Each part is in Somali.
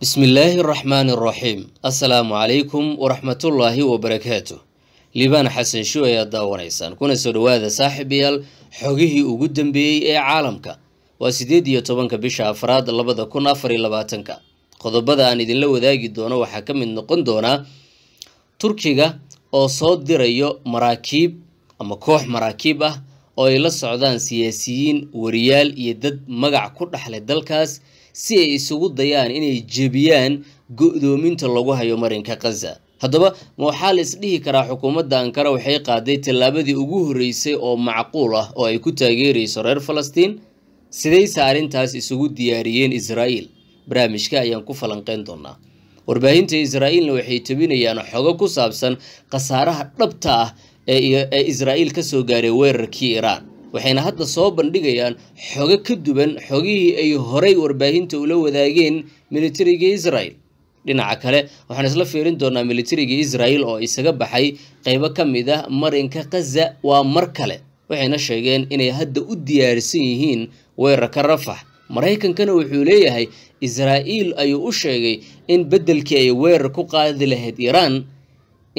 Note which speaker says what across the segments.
Speaker 1: bismillaahi araxmaani raxiim asalaamu calaykum waraxmatullaahi wabarakaatu liibaan xasan show ayaa daawanaysaan kuna soo dhowaada saaxiibayaal xogihii ugu dambeeyey ee caalamka waa siddeed iyo tobanka bisha afraad labada kun afar iyo labaatanka qodobada aan idinla wadaagi doono waxaa ka mid noqon doonaa turkiga oo soo dirayo maraakiib ama koox maraakiib ah oo ay la socdaan siyaasiyiin wariyaal iyo dad magac ku dhexlay dalkaas si ay isugu dayaan inay jebiyaan go-doominta lagu hayo marinka khaza haddaba ma waxaa la isdhihi karaa xukuumadda ankara waxay qaaday tallaabadii ugu horreysay oo macquul ah oo ay ku taageerayso reer falastiin sidayse arrintaas isugu diyaariyeen israa'iil barnaamijka ayaan ku falanqeyn doonaa warbaahinta israa'iilna waxay tebinayaan xogo ku saabsan khasaaraha dhabta ah ee israa'iil ka soo gaaray weerarkii iiraan waxayna hadda soo bandhigayaan xogo ka duwan xogihii ay horay warbaahinta ula wadaageen militariga israel dhinaca kale waxaan isla fiirin doonaa militariga israel oo isaga baxay qaybo ka mid ah marinka khaza waa mar kale waxayna sheegeen inay hadda u diyaarsan yihiin weerarka rafax maraykankana wuxuu leeyahay israa'iil ayuu u sheegay in beddelkii ay weerar ku qaadi lahayd iiraan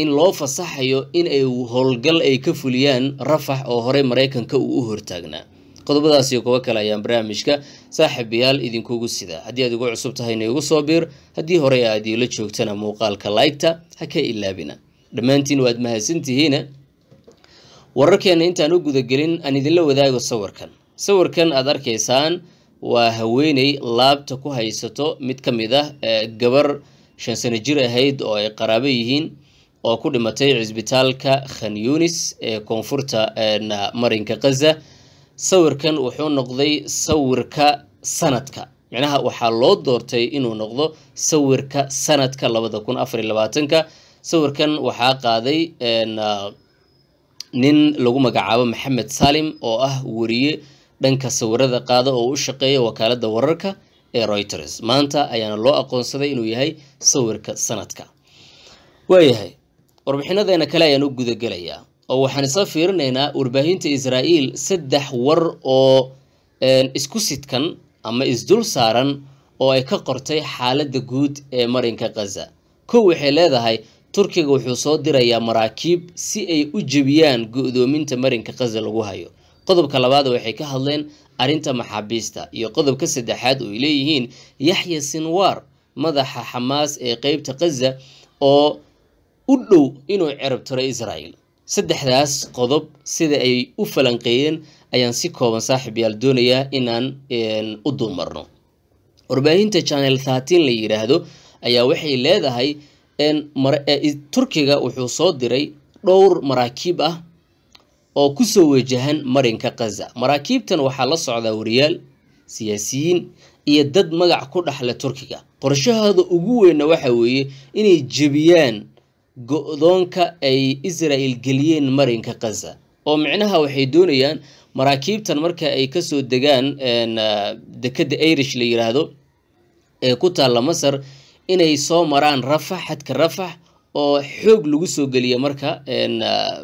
Speaker 1: in loo fasaxayo in ay howlgal ay ka fuliyaan rafax oo horey maraykanka uu u hortaagnaa qodobadaas iyo kuwo kale ayaan barnaamijka saaxiibayaal idinkugu sidaa haddii aad igu cusub tahayna igu soo biir haddii horey aad iila joogtana muuqaalka laygta ha ka ilaabina dhammaantiin waad mahadsantihiina wararkeena intaan u gudagelin aan idinla wadaago sawirkan sawirkan aad arkaysaan waa haweeney laabta ku haysato mid ka mid ah eh, gabar shan sano jir ahayd oo ay qaraabo yihiin oo ku dhimatay cisbitaalka khan yunis ee koonfurta marinka khaza sawirkan wuxuu noqday sawirka sanadka micnaha waxaa loo doortay inuu noqdo sawirka sanadka labada kun afar iyo labaatanka sawirkan waxaa qaaday nin lagu magacaabo maxamed salim oo ah wariye dhanka sawirada qaada oo u shaqeeya wakaaladda wararka ee reuters maanta ayaana loo aqoonsaday inuu yahay sawirka sanadka waayahay warbixinadeena kale ayaan u gudagelayaa oo waxaan isa fiirinaynaa warbaahinta israa'iil saddex war oo isku sidkan ama isdul saaran oo ay ka qortay xaaladda guud ee marinka khaza kow waxay leedahay turkiga wuxuu soo dirayaa maraakiib si ay u jebiyaan go-doominta marinka khaza lagu hayo qodobka labaad waxay ka hadleen arrinta maxaabiista iyo qodobka saddexaad oo ay leeyihiin yaxya sinwaar madaxa xamaas ee qeybta khaza oo u dhow inuu cirab tiro saddexdaas qodob sida ay u falanqeeyeen ayaan si kooban saaxiibyaal doonayaa inaan u dulmarno warbaahinta channel thirteen la yidhaahdo ayaa waxay leedahay e, turkiga wuxuu soo diray dhowr maraakiib ah oo kusoo wajahan marinka khaza maraakiibtan waxaa la socdaa wariyaal siyaasiyiin iyo dad magac ku dhaxle turkiga qorshahooda ugu weynna waxa weeye inay jebiyaan go-doonka ay israel geliyeen marinka khaza oo micnaha waxay doonayaan maraakiibtan marka ay kasoo degaan ah, dekedda irish la yiraahdo ee ku taalla masar inay soo maraan rafax xadka rafax oo xoog lagu soo geliya marka ah,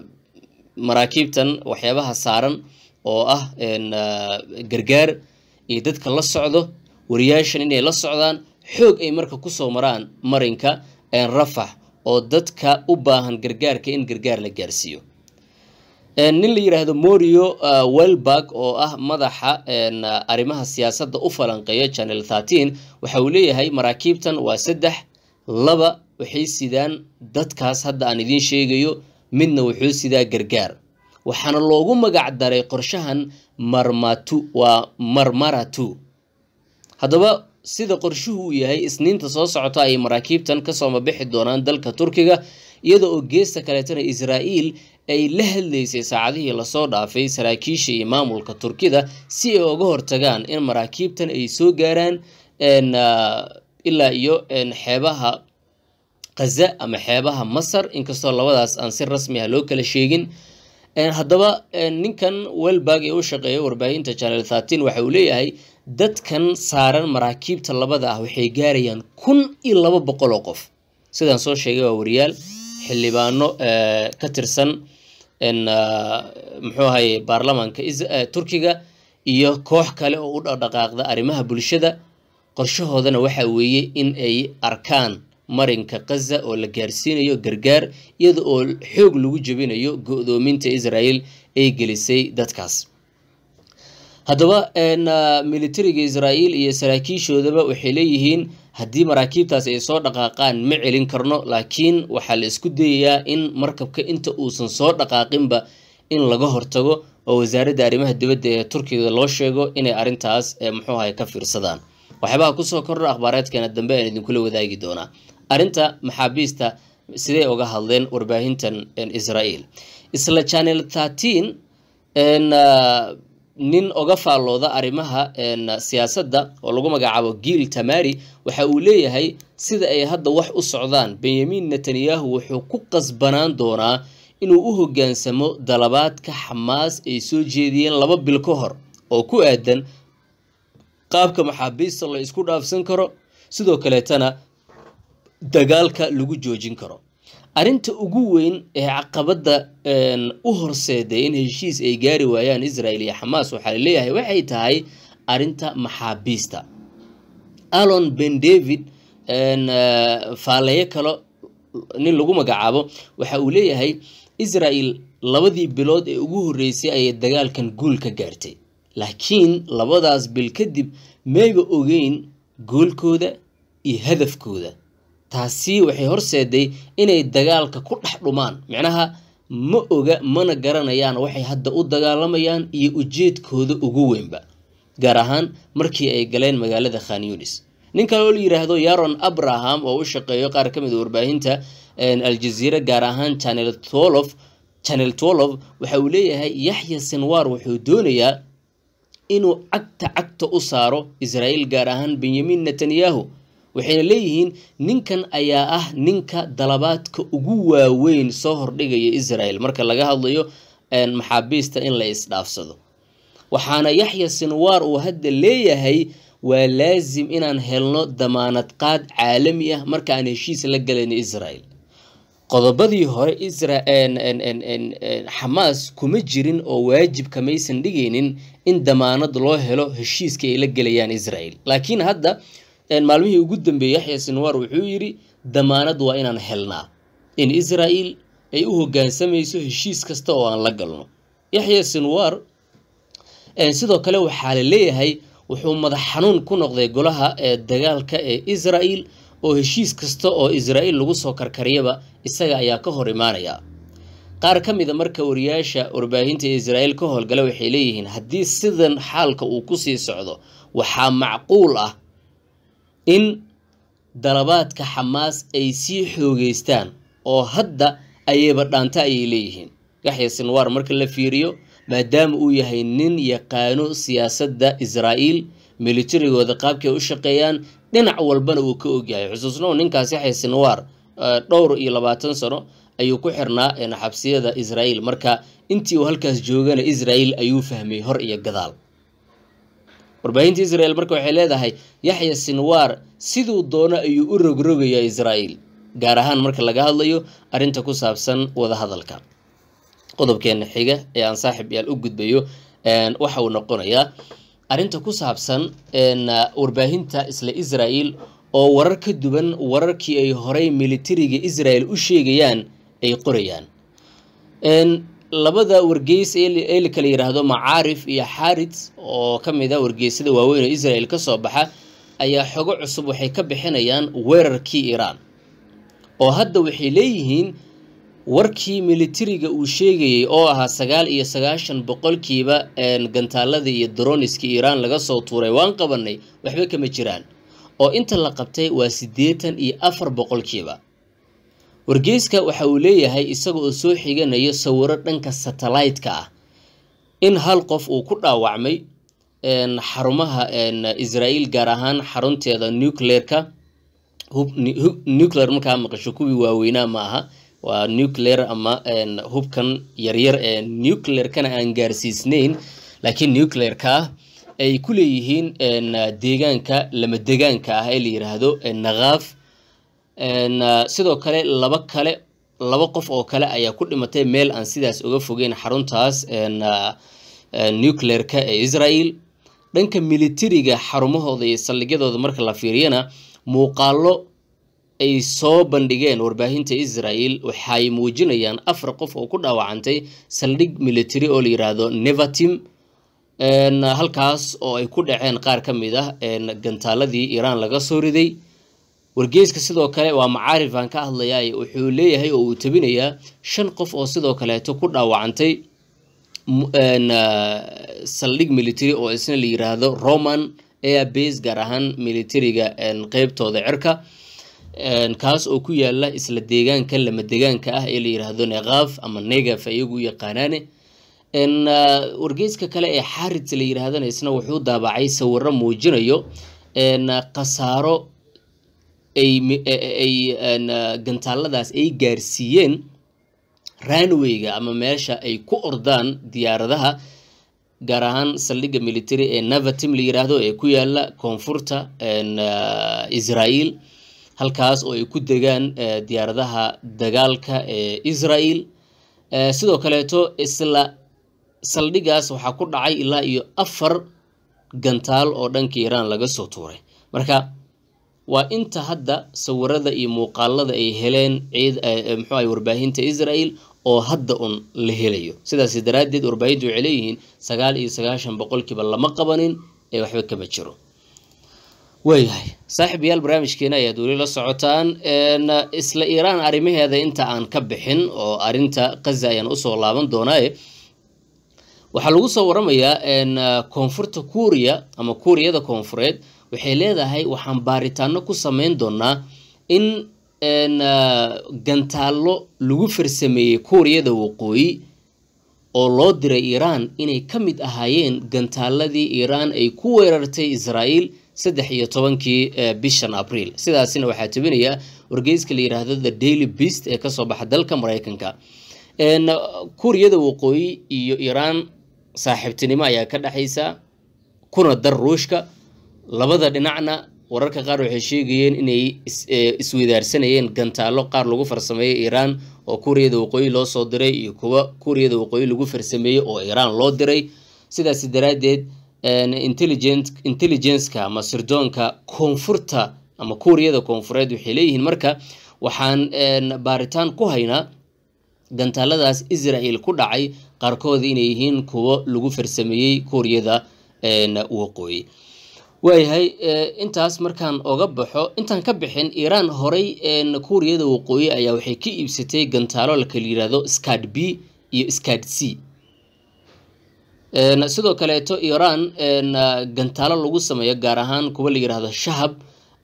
Speaker 1: maraakiibtan waxyaabaha saaran oo ah, ah gargaar iyo dadka la socdo wariyaashan inay la socdaan xoog ay marka kusoo maraan marinka rafax oo dadka u baahan gargaarka in gargaar la gaarsiiyo nin la yidhaahdo morio welberg oo ah madaxa arrimaha siyaasadda u falanqeeya channel thirteen waxa uu leeyahay maraakiibtan waa saddex laba waxay sidaan dadkaas hadda aan idiin sheegayo midna wuxuu sidaa gargaar waxaana loogu magac daray qorshahan marmatu waa marmaratu haddaba sida qorshuhu uu yahay isniinta soo socota ay maraakiibtan kasoo mabixi doonaan dalka turkiga iyada oo geesta kaleetana israa'iil ay la hadlaysay saacadihii lasoo dhaafay saraakiisha maamulka turkida si ay uga hortagaan in maraakiibtan ay soo gaaraan ah, ilaa iyo xeebaha khaza ama xeebaha masar inkastoo labadaas aan si rasmi ah loo kala sheegin haddaba ninkan welbag ee u shaqeeya warbaahinta channel thirteen waxa uu leeyahay dadkan saaran maraakiibta labada ah waxay gaarayaan kun iyo laba boqol oo qof sidaan soo sheegay waa wariyaal xildhibaano ka tirsan ah, muxuu ahay baarlamaanka turkiga iyo koox kale oo u dhaqdhaqaaqda arrimaha bulshada qorshahoodana waxa weeye in ay arkaan marinka khaza oo la gaarsiinayo gargaar iyada oo xoog lagu jabinayo go-doominta israel ay gelisay dadkaas haddaba militariga israael iyo saraakiishoodaba waxay leeyihiin haddii maraakiibtaas ay soo dhaqaaqaan ma celin karno laakiin waxaa la isku dayayaa in markabka inta uusan soo dhaqaaqinba in laga hortago oo wasaaradda arrimaha dibadda ee turkiga loo sheego inay arrintaas eh, muxuu ahay ka fiirsadaan waxyaabaha kusoo kordha akhbaareedkeena dambe aan idinkula wadaagi doonaa arrinta maxaabiista siday uga hadleen warbaahintan israel isla channel thirteen ah, nin oga faallooda arrimaha siyaasadda oo lagu magacaabo giil tamari waxa uu leeyahay sida ay hadda wax u socdaan benyamin netanyahu wuxuu ku qasbanaan doonaa inuu u hoggaansamo dalabaadka xamaas ay soo jeediyeen laba bil ka hor oo ku aadan qaabka maxaabiista la isku dhaafsan karo sidoo kaleetana dagaalka lagu joojin karo arrinta ugu weyn ee caqabadda u horseeday in heshiis ay gaari waayaan israel iyo xamaas waxaa la leeyahay waxay tahay arrinta maxaabiista alon ben david eh, faaleeyo kalo nin lagu magacaabo waxa uu leeyahay israel labadii bilood ee ugu horreysay ayay dagaalkan guul gaartay laakiin labadaas bil kadib mayba ogeyn goolkooda iyo hadafkooda taasi waxay horseeday inay dagaalka ku dhex dhumaan micnaha ma oga mana garanayaan waxay hadda u dagaalamayaan iyo ujeedkooda ugu weynba gaar ahaan markii ay galeen magaalada khan yunis nin kale oo la yidhaahdo yaron abraham oo u shaqeeyo qaar ka mid a ah warbaahinta aljaziira gaar ahaan channel tolof channel tolof waxa uu leeyahay yaxya sinwar wuxuu doonayaa inuu cagta cagta u saaro israa'iil gaar ahaan benyamin netanyahu waxayna leeyihiin ninkan ayaa ah ninka dalabaadka ugu waaweyn soo hordhigaya israel marka laga hadlayo maxaabiista in la isdhaafsado waxaana yaxya sinwaar uu hadda leeyahay waa laasim inaan helno damaanad qaad caalami ah marka aan heshiis la galayno israel qodobadii hore xamaas kuma jirin oo waajibka maysan dhigaynin in damaanad loo helo heshiiska ay la gelayaan israel laakiin hadda maalmihii ugu dambeeyey yaxya sinwar wuxuu yidhi damaanad waa inaan helnaa in israa'il ay u hoggaansamayso heshiis kasta oo aan la galno yaxya sinwar sidoo kale waxaa la leeyahay wuxuu madax xanuun ku noqday golaha ee dagaalka ee israa'il oo heshiis kasta oo israa'iil lagu soo karkaryaba isaga ayaa ka hor imaanaya qaar ka mida marka wariyaasha warbaahinta ee israa'iil ka howlgala waxay leeyihiin haddii sidan xaalka uu ku sii socdo waxaa macquul ah in dalabaadka xamaas ay sii xoogaystaan oo hadda ayayba dhaanta ayay leeyihiin yaxya sinwaar marka la fiiriyo maadaama uu yahay nin yaqaano siyaasadda israa'iil militarigooda qaabkay u shaqeeyaan dhinac walbana uu ka ogyahay xusuusnow ninkaas yaxya sinwaar eh, dhowr iyo labaatan sano ayuu ku xirnaa eh, xabsiyada israa'iil marka intii uu halkaas joogana israa'iil ayuu fahmay hor iyo gadaal warbaahinta israel marka waxay leedahay yaxya sinwaar siduu doono ayuu u rogrogayaa israa'iil gaar ahaan marka laga hadlayo arrinta ku saabsan wadahadalka qodobkeena xiga ee aan saaxib yaal u gudbayo waxa uu noqonayaa arrinta ku saabsan warbaahinta isla israa'iil oo warar ka duwan wararkii ay horay militariga israel u sheegayaan ay qorayaan labada wargeys ee la kala yidhaahdo macaarif iyo xaaris oo ka mid ah wargeysyada waaweyn oo israel ka soo baxa ayaa xogo cusub waxay ka bixinayaan weerarkii iiraan oo hadda waxay leeyihiin warkii militariga uu sheegayey oo ahaa sagaal iyo sagaashan boqolkiiba gantaalada iyo droniski iiraan laga soo tuuray waan qabanay waxba kama jiraan oo inta la qabtay waa siddeetan iyo afar boqolkiiba wargeyska waxa uu leeyahay isaga oo soo xiganaya sawiro dhanka satellaytka ah in hal qof uu ku dhaawacmay xarumaha israael gaar ahaan xarunteeda nucleerka nuclear markaa maqasho kuwii waaweynaa ma aha waa nuclear ama hubkan yaryar ee nuclearkana aan gaarsiisnayn laakiin nucleerkaa ay ku leeyihiin deegaanka lama degaanka ah ee la yiraahdo naqaaf Ah, sidoo kale laba kale laba qof oo kale ayaa ku dhimatay meel aan sidaas uga fogeyn xaruntaas ah, nuclearka ee israel dhanka militariga xarumahooda iyo saldhigyadooda marka la fiiriyana muuqaalo ay soo bandhigeen warbaahinta israel waxay muujinayaan afar qof oo ku dhaawacantay saldhig military oo la yiraahdo nevatim halkaas oo ay ku dhaceen qaar ka mid ah gantaaladii iiraan laga soo riday wargeyska sidoo kale waa macaarif aan ka hadlayaa wuxuu leeyahay oo uu tabinayaa shan qof oo sidoo kaleeto ku dhaawacantay ah, saldhig military oo isna la yiraahdo roman airbase gaar ahaan militariga qeybtooda cirka kaas oo ku yaala isla deegaanka lama degaanka ah ee la yiraahdo neqaaf ama negaf iyagu yaqaanaane ah, wargeyska kale ee xarit la yiraahdana isna wuxuu daabacay sawiro muujinayo ah, khasaaro ay ah, gantaaladaas ay gaarsiiyeen ranwayga ama meesha ay ku ordaan diyaaradaha gaar ahaan saldhigga military ee navatim la yiraahdo ee ku yaala koonfurta ah, israel halkaas oo ay ku degaan ah, diyaaradaha dagaalka ee israel sidoo kaleeto isla saldhigaas waxaa ku dhacay ilaa iyo afar gantaal oo dhanka iiraan laga soo tuuray marka waa inta hadda sawirada iyo muuqaalada ay heleen ciid eh, eh, muxuu ahay warbaahinta israel oo hadda un la helayo sidaas daraaddeed warbaahintu waxay leeyihiin sagaal iyo sagaashan boqolkiiba lama qabanin ee waxba kama jiro waayahay saaxiibayaal barnaamijkeena ayaad weli la socotaan isla iiraan arrimaheeda inta aan ka bixin oo arinta kaza ayaan usoo laaban doonaaye waxaa lagu soo waramayaa koonfurta kuuriya ama kuuriyada koonfureed waxay leedahay waxaan baaritaano ku samayn doonaa in gantaallo lagu farsameeyey kuuriyada waqooyi oo loo diray iiraan inay ka mid ahaayeen gantaaladii iiraan ay ku weerartay israa'iil saddex iyo tobankii bishan abriil sidaasina waxaa tabinaya wargeyska la yidhaahdo the daily beast ee kasoo baxa dalka maraykanka kuuriyada waqooyi iyo iiraan saaxiibtinimo ayaa ka dhexaysa kuna dar ruushka labada dhinacna wararka qaar waxay sheegayeen inay eh, isweydaarsanayeen gantaalo qaar lagu farsameeyey iiraan oo kuuriyada waqooyi loo soo diray iyo kuwa kuuriyada waqooyi lagu farsameeyey oo iiraan loo diray sidaas daraaddeed intelligenceka ama sirdoonka koonfurta ama kuuriyada koonfureed waxay leeyihiin marka waxaan baaritaan ku haynaa gantaaladaas israel ku dhacay qaarkooda inay yihiin kuwo lagu farsameeyey kuuriyada waqooyi waayahay eh, intaas markaan oga baxo intaan ka bixin iiraan horay eh, kuuriyada waqooyi ayaa waxay ka iibsatay gantaalo lakala yirahdo skad b iyo skad c eh, sidoo kaleeto iiraan n gantaalo lagu sameeyo gaar ahaan kuwa la yidhaahdo shahab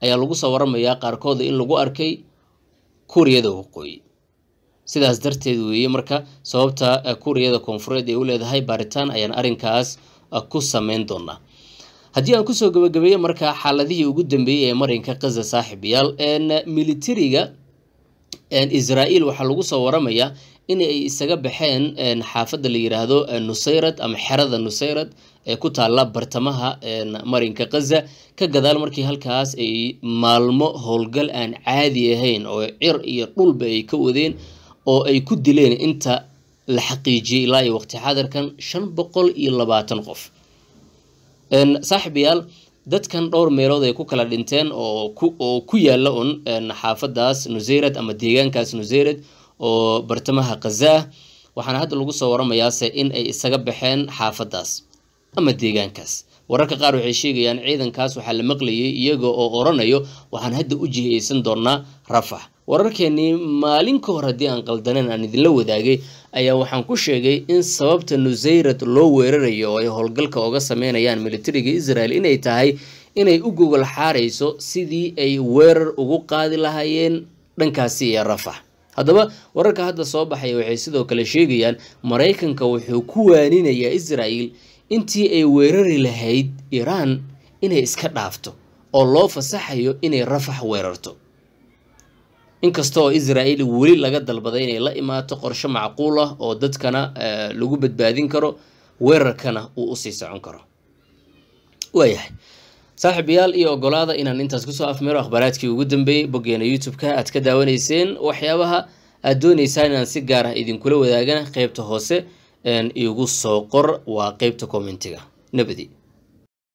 Speaker 1: ayaa lagu soo waramayaa qaarkooda in lagu arkay kuuriyada waqooyi sidaas darteed weeye marka sababta kuuriyada koonfureed ay u leedahay baaritaan ayaan arrinkaas ku sameyn doonaa haddii aan kusoo gabagabeeyo markaa xaaladihii ugu dambeeyey ee marinka kaza saaxiib yaal militariga israaiil waxaa lagu soo waramayaa in ay isaga baxeen xaafadda la yiraahdo nusayrad ama xerada nusayrad ee ku taalla bartamaha marinka kaza ka gadaal markii halkaas ay maalmo howlgal aan caadi ahayn oo cir iyo dhulba ay ka wadeen oo ay ku dileen inta la xaqiijiyey ilaa iyo waqti xadarkan shan boqol iyo labaatan qof saaxiibayaal dadkan dhowr meelood ay ku kala dhinteen oo ku yaalla un xaafadaas nuseyrad ama deegaankaas nuseyrad oo bartamaha khazaah waxaana hadda lagu soo waramayaase in ay isaga baxeen xaafadaas ama deegaankaas wararka qaar waxay sheegayaan ciidankaas waxaa la maqlayay iyaga oo oranayo waxaan hadda u jihaysan doonaa rafax wararkeenii maalin ka hor haddii aan qaldaneen aan idinla wadaagay ayaa waxaan ku sheegay in sababta nusayrad loo weerarayo oo ay howlgalka oga sameynayaan militariga israel inay tahay inay u gogol xaarayso sidii ay weerar ugu qaadi lahaayeen dhankaasi iyo rafax haddaba wararka hadda soo baxaya waxay sidoo kale sheegayaan maraykanka wuxuu ku waaninayaa israel intii ay weerari lahayd iiraan inay iska dhaafto oo loo fasaxayo inay rafax weerarto inkastoo israa'il weli laga dalbaday inay la imaato qorsho macquul ah oo dadkana eh, lagu badbaadin karo weerarkana uu usii socon karo waayahay saaxiibayaal iyo ogolaada inaan intaas kusoo afmiro akhbaaraadkii ugu dambeeyey boggeena youtube-ka aad ka daawanayseen waxyaabaha aad doonaysaan inaan si gaar ah idinkula wadaagana qeybta hoose igu soo qor waa qeybta commentiga nabadi